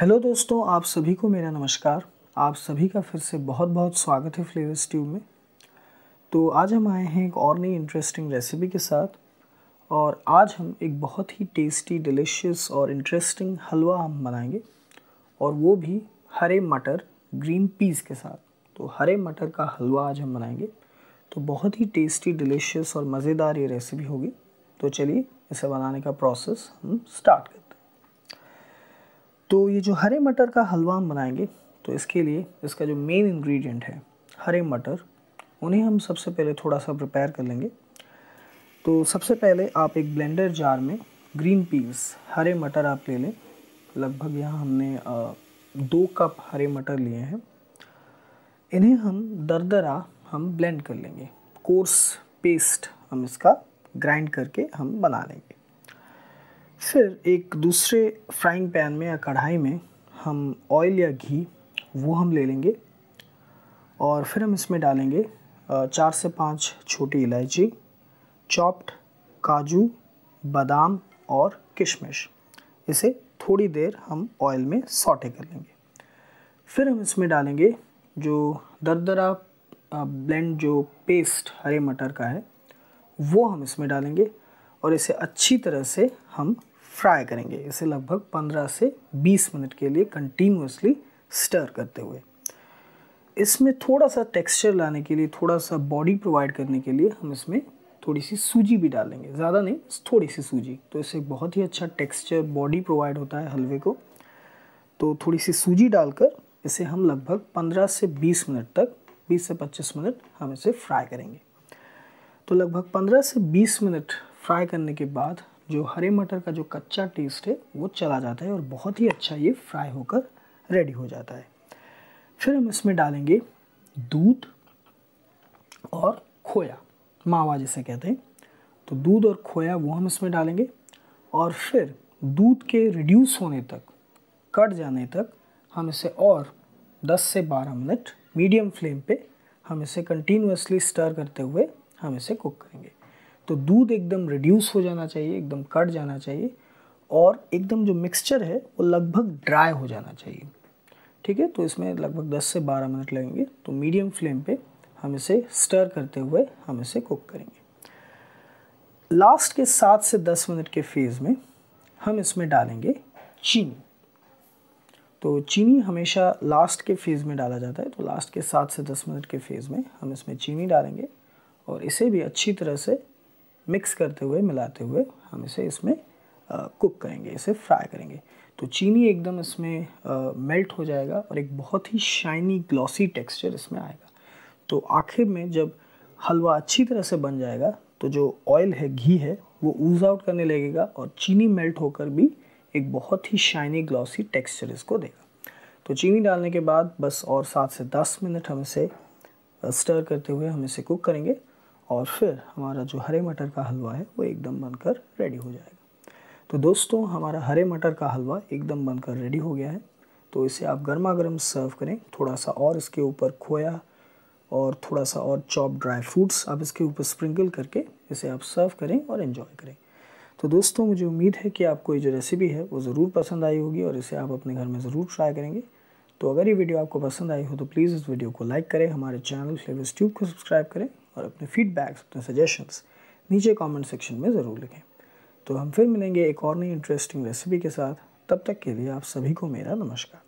hello दोस्तों आप सभी को मेरा नमस्कार आप सभी का फिर से बहुत बहुत स्वागत है फ्लेवर्स ट्यूब में तो आज हम आए हैं एक और नई इंटरेस्टिंग रेसिपी के साथ और आज हम एक बहुत ही टेस्टी डिलिशियस और इंटरेस्टिंग हलवा हम बनाएंगे और वो भी हरे मटर ग्रीन पीस के साथ तो हरे मटर का हलवा आज हम बनाएंगे तो बहुत ही टेस्टी डिलिशियस और मज़ेदार ये रेसिपी होगी तो चलिए इसे बनाने का प्रोसेस हम स्टार्ट करते हैं तो ये जो हरे मटर का हलवा हम बनाएंगे तो इसके लिए इसका जो मेन इंग्रेडिएंट है हरे मटर उन्हें हम सबसे पहले थोड़ा सा प्रिपेयर कर लेंगे तो सबसे पहले आप एक ब्लेंडर जार में ग्रीन पीस हरे मटर आप ले लें लगभग यहाँ हमने दो कप हरे मटर लिए हैं इन्हें हम दरदरा हम ब्लेंड कर लेंगे कोर्स पेस्ट हम इसका ग्राइंड करके हम बना लेंगे फिर एक दूसरे फ्राइंग पैन में या कढ़ाई में हम ऑयल या घी वो हम ले लेंगे और फिर हम इसमें डालेंगे चार से पाँच छोटी इलायची चॉप्ड काजू बादाम और किशमिश इसे थोड़ी देर हम ऑयल में सॉटे कर लेंगे फिर हम इसमें डालेंगे जो दरदरा ब्लेंड जो पेस्ट हरे मटर का है वो हम इसमें डालेंगे और इसे अच्छी तरह से हम फ्राई करेंगे इसे लगभग 15 से 20 मिनट के लिए कंटिन्यूसली स्टर करते हुए इसमें थोड़ा सा टेक्सचर लाने के लिए थोड़ा सा बॉडी प्रोवाइड करने के लिए हम इसमें थोड़ी सी सूजी भी डालेंगे ज़्यादा नहीं थोड़ी सी सूजी तो इससे बहुत ही अच्छा टेक्सचर बॉडी प्रोवाइड होता है हलवे को तो थोड़ी सी सूजी डालकर इसे हम लगभग 15 से 20 मिनट तक 20 से 25 मिनट हम इसे फ्राई करेंगे तो लगभग 15 से 20 मिनट फ्राई करने के बाद जो हरे मटर का जो कच्चा टेस्ट है वो चला जाता है और बहुत ही अच्छा ये फ्राई होकर रेडी हो जाता है फिर हम इसमें डालेंगे दूध और खोया मावा जिसे कहते हैं तो दूध और खोया वो हम इसमें डालेंगे और फिर दूध के रिड्यूस होने तक कट जाने तक हम इसे और 10 से 12 मिनट मीडियम फ्लेम पे हम इसे कंटिन्यूसली स्टर करते हुए हम इसे कुक करेंगे तो दूध एकदम रिड्यूस हो जाना चाहिए एकदम कट जाना चाहिए और एकदम जो मिक्सचर है वो लगभग ड्राई हो जाना चाहिए ठीक है तो इसमें लगभग 10 से 12 मिनट लगेंगे तो मीडियम फ्लेम पे हम इसे स्टर करते हुए हम इसे कुक करेंगे लास्ट के सात से दस मिनट के फेज़ में हम इसमें डालेंगे चीनी तो चीनी हमेशा लास्ट के फेज़ में डाला जाता है तो लास्ट के सात से दस मिनट के फेज़ में हम इसमें चीनी डालेंगे और इसे भी अच्छी तरह से मिक्स करते हुए मिलाते हुए हम इसे इसमें कुक करेंगे इसे फ्राई करेंगे तो चीनी एकदम इसमें मेल्ट हो जाएगा और एक बहुत ही शाइनी ग्लॉसी टेक्सचर इसमें आएगा तो आखिर में जब हलवा अच्छी तरह से बन जाएगा तो जो ऑयल है घी है वो ऊज आउट करने लगेगा और चीनी मेल्ट होकर भी एक बहुत ही शाइनी ग्लॉसी टेक्सचर इसको देगा तो चीनी डालने के बाद बस और सात से दस मिनट हम इसे स्टर करते हुए हम इसे कुक करेंगे और फिर हमारा जो हरे मटर का हलवा है वो एकदम बनकर रेडी हो जाएगा तो दोस्तों हमारा हरे मटर का हलवा एकदम बनकर रेडी हो गया है तो इसे आप गर्मा गर्म सर्व करें थोड़ा सा और इसके ऊपर खोया और थोड़ा सा और चॉप ड्राई फ्रूट्स आप इसके ऊपर स्प्रिंकल करके इसे आप सर्व करें और इन्जॉय करें तो दोस्तों मुझे उम्मीद है कि आपको ये जो रेसिपी है वो ज़रूर पसंद आई होगी और इसे आप अपने घर में ज़रूर ट्राई करेंगे तो अगर ये वीडियो आपको पसंद आई हो तो प्लीज़ इस वीडियो को लाइक करें हमारे चैनल फ्लेवर्स ट्यूब को सब्सक्राइब करें और अपने फीडबैक्स अपने सजेशंस नीचे कमेंट सेक्शन में ज़रूर लिखें तो हम फिर मिलेंगे एक और नई इंटरेस्टिंग रेसिपी के साथ तब तक के लिए आप सभी को मेरा नमस्कार